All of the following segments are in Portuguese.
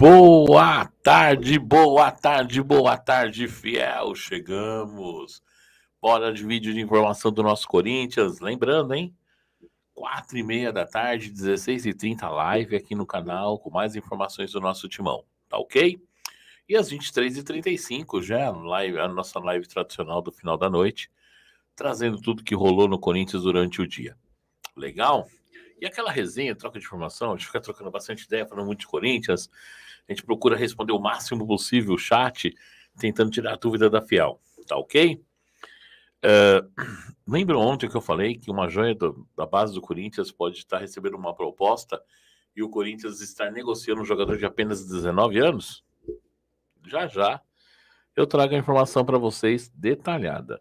Boa tarde, boa tarde, boa tarde, fiel. Chegamos. Bora de vídeo de informação do nosso Corinthians. Lembrando, hein? Quatro e meia da tarde, 16h30, live aqui no canal com mais informações do nosso timão. Tá ok? E às 23h35, já é live, a nossa live tradicional do final da noite, trazendo tudo que rolou no Corinthians durante o dia. Legal? E aquela resenha, troca de informação, a gente fica trocando bastante ideia, falando muito de Corinthians. A gente procura responder o máximo possível o chat, tentando tirar a dúvida da Fiel. Tá ok? Uh, é, lembro ontem que eu falei que uma joia do, da base do Corinthians pode estar recebendo uma proposta e o Corinthians estar negociando um jogador de apenas 19 anos? Já já eu trago a informação para vocês detalhada.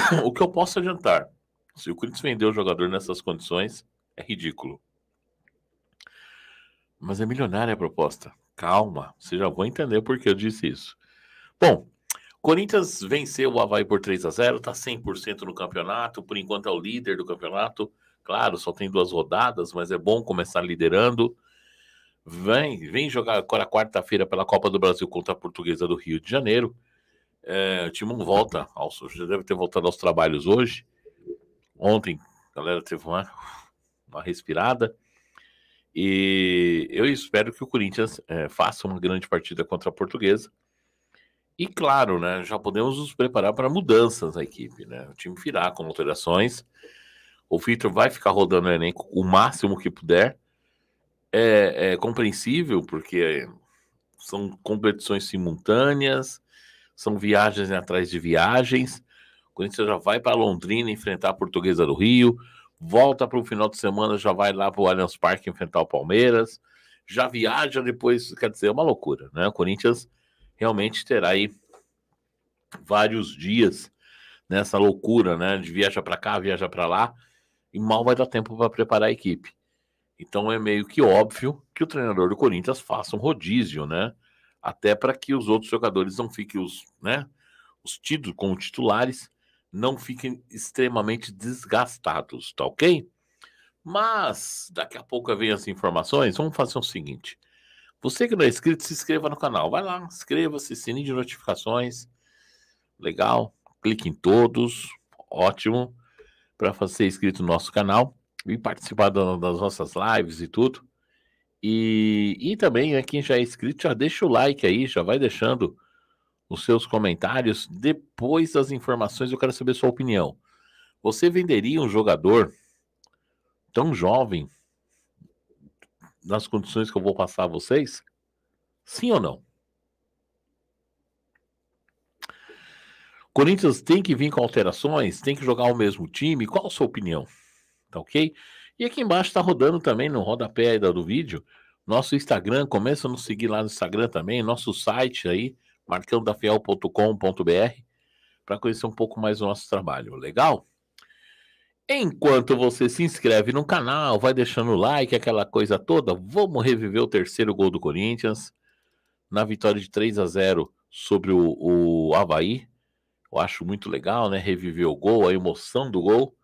O que eu posso adiantar? Se o Corinthians vender o jogador nessas condições, é ridículo. Mas é milionária a proposta. Calma, você já vai entender por que eu disse isso. Bom, Corinthians venceu o Havaí por 3 a 0 está 100% no campeonato, por enquanto é o líder do campeonato. Claro, só tem duas rodadas, mas é bom começar liderando. Vem, vem jogar agora quarta-feira pela Copa do Brasil contra a Portuguesa do Rio de Janeiro. É, o Timão volta, ao, já deve ter voltado aos trabalhos hoje. Ontem, galera teve uma uma respirada. E eu espero que o Corinthians é, faça uma grande partida contra a Portuguesa. E claro, né, já podemos nos preparar para mudanças na equipe. Né? O time virá com alterações. O Vitor vai ficar rodando o elenco o máximo que puder. É, é compreensível, porque são competições simultâneas, são viagens atrás de viagens. O Corinthians já vai para Londrina enfrentar a Portuguesa do Rio volta para o final de semana, já vai lá para o Allianz Parque enfrentar o Palmeiras, já viaja depois, quer dizer, é uma loucura, né? O Corinthians realmente terá aí vários dias nessa loucura, né? De viaja para cá, viaja para lá, e mal vai dar tempo para preparar a equipe. Então é meio que óbvio que o treinador do Corinthians faça um rodízio, né? Até para que os outros jogadores não fiquem os, né? Os tidos como titulares não fiquem extremamente desgastados, tá ok? Mas daqui a pouco vem as informações. Vamos fazer o seguinte: você que não é inscrito, se inscreva no canal. Vai lá, inscreva-se, sininho de notificações. Legal. Clique em todos. Ótimo. Para ser inscrito no nosso canal e participar das nossas lives e tudo. E, e também, né, quem já é inscrito, já deixa o like aí, já vai deixando os seus comentários depois das informações. Eu quero saber sua opinião. Você venderia um jogador tão jovem nas condições que eu vou passar a vocês? Sim ou não? Corinthians tem que vir com alterações, tem que jogar o mesmo time. Qual a sua opinião? Tá ok? E aqui embaixo está rodando também no rodapé aí do vídeo. Nosso Instagram, começa a nos seguir lá no Instagram também, nosso site aí, marcandafiel.com.br para conhecer um pouco mais do nosso trabalho. Legal? Enquanto você se inscreve no canal, vai deixando o like, aquela coisa toda, vamos reviver o terceiro gol do Corinthians na vitória de 3 a 0 sobre o, o Havaí. Eu acho muito legal, né? Reviver o gol, a emoção do gol,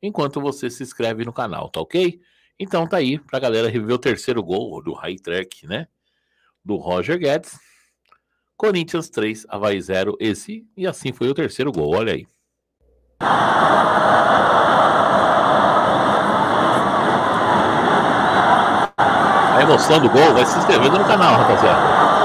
enquanto você se inscreve no canal, tá ok? Então tá aí pra galera reviver o terceiro gol do high track, né? Do Roger Guedes. Corinthians 3, Havaí 0, esse e assim foi o terceiro gol, olha aí. A emoção do gol vai se inscrevendo no canal, rapaziada.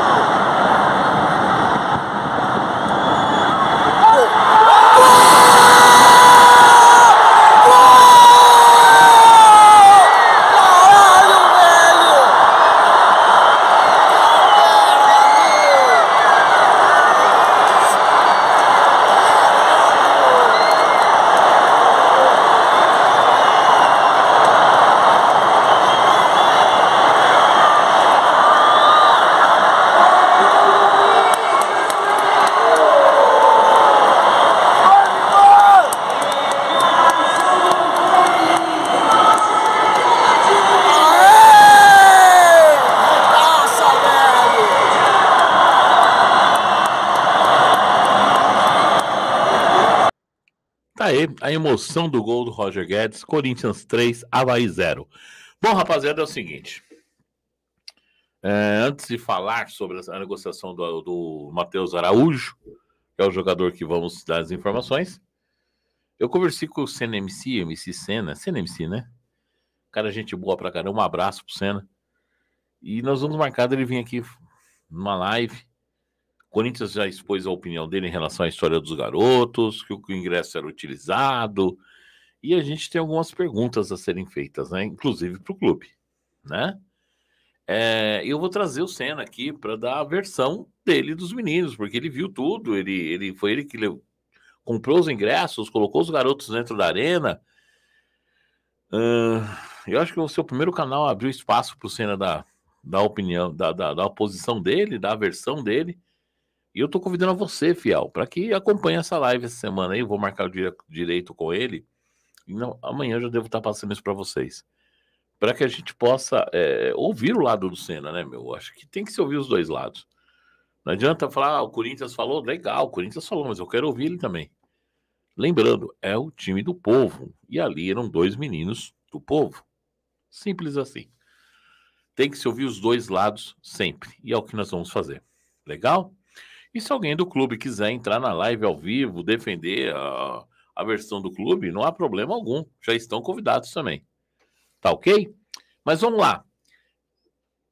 aí a emoção do gol do Roger Guedes, Corinthians 3, Havaí 0. Bom, rapaziada, é o seguinte. É, antes de falar sobre a negociação do, do Matheus Araújo, que é o jogador que vamos dar as informações, eu conversei com o CNMC, MC Senna, CNMC, né? Cara, gente boa pra caramba, um abraço pro Senna. E nós vamos marcar ele vir aqui numa live Corinthians já expôs a opinião dele em relação à história dos garotos, que o ingresso era utilizado. E a gente tem algumas perguntas a serem feitas, né? Inclusive para o clube, né? É, eu vou trazer o Senna aqui para dar a versão dele dos meninos, porque ele viu tudo, ele, ele foi ele que comprou os ingressos, colocou os garotos dentro da arena. Uh, eu acho que o seu primeiro canal abriu espaço para o Senna dar, dar a opinião, da, da, da posição dele, da versão dele. E eu estou convidando a você, fiel, para que acompanhe essa live essa semana aí. Eu vou marcar o dia direito com ele. Não, amanhã eu já devo estar tá passando isso para vocês. Para que a gente possa é, ouvir o lado do Senna, né, meu? Acho que tem que se ouvir os dois lados. Não adianta falar, ah, o Corinthians falou, legal, o Corinthians falou, mas eu quero ouvir ele também. Lembrando, é o time do povo. E ali eram dois meninos do povo. Simples assim. Tem que se ouvir os dois lados sempre. E é o que nós vamos fazer. Legal? E se alguém do clube quiser entrar na live ao vivo, defender a, a versão do clube, não há problema algum. Já estão convidados também. Tá ok? Mas vamos lá.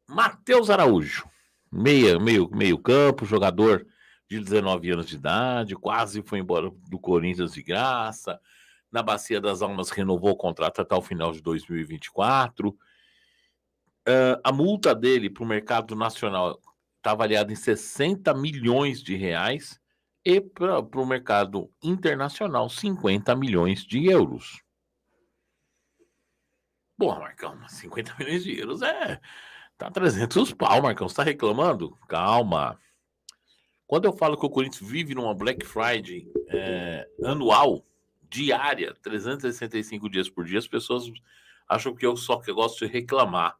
Matheus Araújo, meia, meio, meio campo, jogador de 19 anos de idade, quase foi embora do Corinthians de graça. Na Bacia das Almas renovou o contrato até o final de 2024. Uh, ah, a multa dele para o mercado nacional está avaliado em 60 milhões de reais e para o mercado internacional 50 milhões de euros. Boa, Marcão, 50 milhões de euros é. Tá 300 pau, Marcão, você tá reclamando? Calma. Quando eu falo que o Corinthians vive numa Black Friday é, anual, diária, 365 dias por dia, as pessoas acham que eu só que eu gosto de reclamar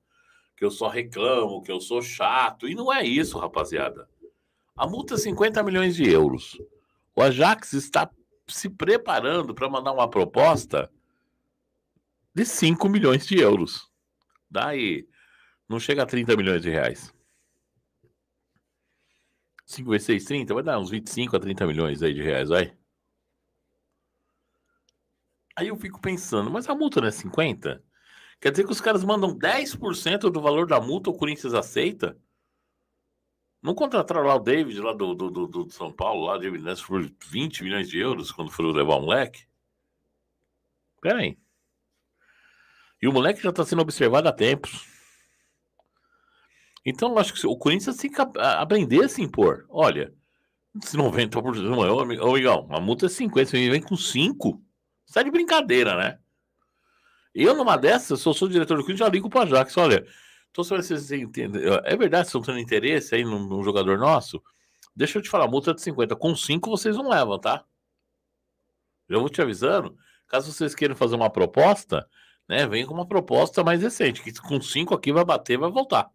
que eu só reclamo, que eu sou chato. E não é isso, rapaziada. A multa é 50 milhões de euros. O Ajax está se preparando para mandar uma proposta de 5 milhões de euros. Daí não chega a 30 milhões de reais. 5 vezes 6, 30, vai dar uns 25 a 30 milhões aí de reais, vai. Aí eu fico pensando, mas a multa não é 50? Quer dizer que os caras mandam 10% do valor da multa, o Corinthians aceita? Não contrataram lá o David, lá do, do, do, do São Paulo, lá de Minas, por 20 milhões de euros quando foram levar o moleque? Pera aí. E o moleque já está sendo observado há tempos. Então, eu acho que o Corinthians tem que aprender a se impor. Olha, se 90%, ô amigão, a multa é 50, você vem com 5. Sai é de brincadeira, né? Eu, numa dessas, sou diretor do Corinthians, já ligo para Ajax. Olha, então se vocês entendem, é verdade, vocês estão tendo interesse aí num, num, jogador nosso? Deixa eu te falar, multa de 50. Com 5 vocês não levam, tá? Eu vou te avisando. Caso vocês queiram fazer uma proposta, né, vem com uma proposta mais recente, que com 5 aqui vai bater, vai voltar.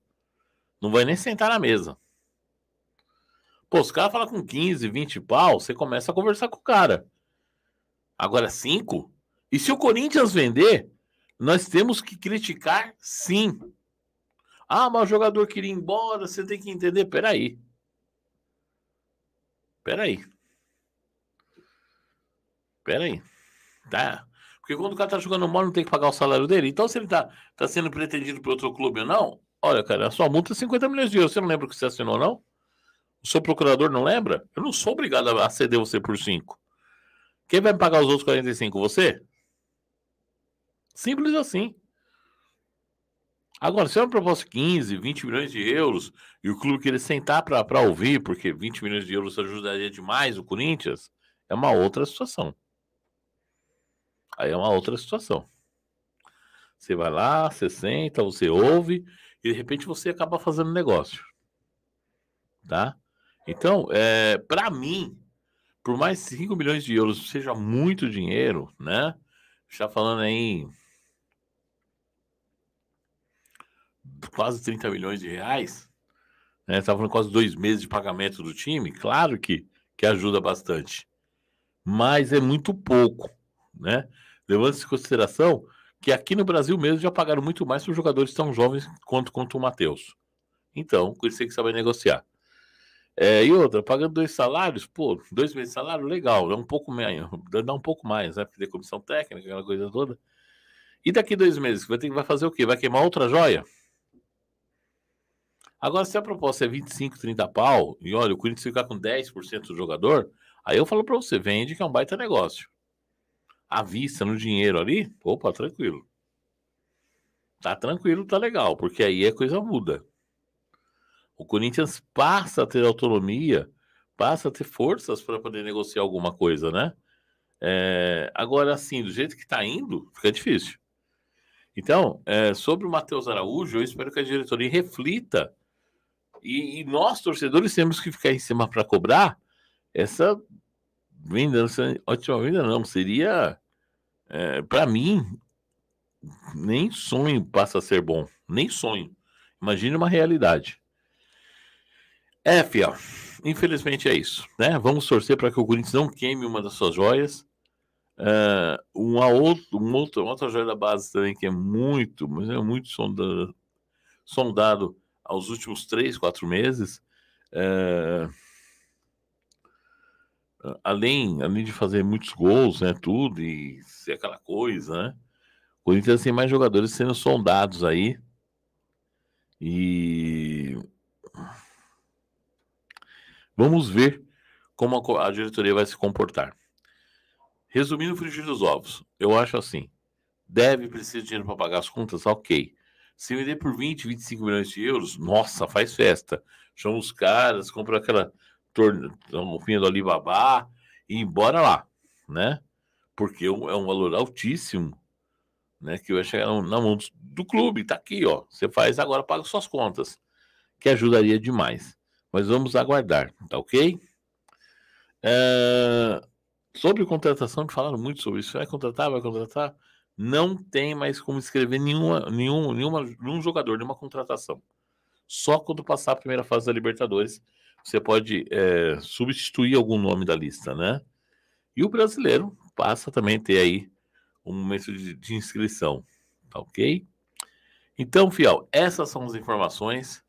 Não vai nem sentar na mesa. Pô, os caras falam com 15, 20 pau, você começa a conversar com o cara. Agora 5? E se o Corinthians vender, nós temos que criticar, sim. Ah, mas o jogador queria ir embora, você tem que entender. Peraí. Peraí. Peraí. Tá. Porque quando o cara tá jogando mal, não tem que pagar o salário dele. Então, se ele tá, tá sendo pretendido por outro clube ou não, olha, cara, a sua multa é 50 milhões de euros. Você não lembra o que você assinou, não? O seu procurador não lembra? Eu não sou obrigado a ceder você por 5. Quem vai me pagar os outros 45? Você? Simples assim. Agora, se é uma proposta de 15, 20 milhões de euros e o clube querer sentar para ouvir, porque 20 milhões de euros ajudaria demais o Corinthians, é uma outra situação. Aí é uma outra situação. Você vai lá, você senta, você ouve e de repente você acaba fazendo negócio. Tá? Então, é, para mim, por mais 5 milhões de euros seja muito dinheiro, né? Está falando aí em quase 30 milhões de reais, né? Tava falando quase dois meses de pagamento do time, claro que, que ajuda bastante. Mas é muito pouco, né? Levando-se em consideração que aqui no Brasil mesmo já pagaram muito mais para os jogadores tão jovens quanto, quanto o Matheus. Então, com isso tem que saber negociar. É, e outra, pagando dois salários, pô, dois meses de salário, legal, dá é um pouco mais, dá um pouco mais, né? Porque comissão técnica, aquela coisa toda. E daqui dois meses, vai, ter, vai fazer o quê? Vai queimar outra joia? Agora, se a proposta é 25, 30 pau, e olha, o Corinthians ficar com 10% do jogador, aí eu falo para você, vende que é um baita negócio. À vista, no dinheiro ali, opa, tranquilo. Tá tranquilo, tá legal, porque aí a coisa muda. O Corinthians passa a ter autonomia, passa a ter forças para poder negociar alguma coisa, né? É, agora, assim, do jeito que tá indo, fica difícil. Então, é, sobre o Matheus Araújo, eu espero que a diretoria reflita e, e nós, torcedores, temos que ficar em cima para cobrar essa venda, essa ótima venda não, seria, é, para mim, nem sonho passa a ser bom, nem sonho. Imagine uma realidade. É, fiel, infelizmente é isso, né? Vamos torcer para que o Corinthians não queime uma das suas joias, Uh, é, uma, outra, uma, outra, uma outra joia da base também que é muito, mas é muito sondado, sondado aos últimos três, quatro meses, é, além, além de fazer muitos gols, né, tudo, e ser aquela coisa, né, o Corinthians tem mais jogadores sendo sondados aí, e vamos ver como a diretoria vai se comportar. Resumindo o frigir dos ovos, eu acho assim, deve precisar de dinheiro para pagar as contas, ok. Se vender por 20, 25 milhões de euros, nossa, faz festa. Chama os caras, compra aquela torneira do Alibaba e embora lá, né? Porque é, é um valor altíssimo, né? Que vai chegar na mão do, clube, tá aqui, ó. Você faz agora, paga suas contas, que ajudaria demais. Mas vamos aguardar, tá ok? É... Sobre contratação, me falaram muito sobre isso. Vai contratar, vai contratar não tem mais como escrever nenhuma, nenhum, nenhuma, nenhum jogador, nenhuma contratação. Só quando passar a primeira fase da Libertadores você pode é, substituir algum nome da lista, né? E o brasileiro passa também a ter aí um momento de, de inscrição, tá ok? Então, fiel, essas são as informações.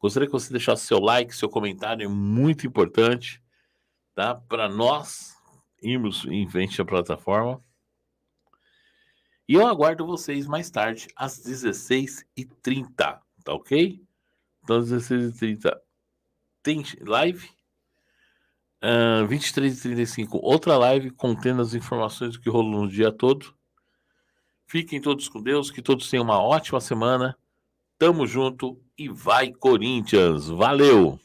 Gostaria que você deixasse seu like, seu comentário, é muito importante, tá? Para nós irmos em frente à plataforma. E eu aguardo vocês mais tarde, às 16h30, tá ok? Então, às 16h30 tem live. Uh, 23h35, outra live contendo as informações do que rolou no dia todo. Fiquem todos com Deus, que todos tenham uma ótima semana. Tamo junto e vai, Corinthians! Valeu!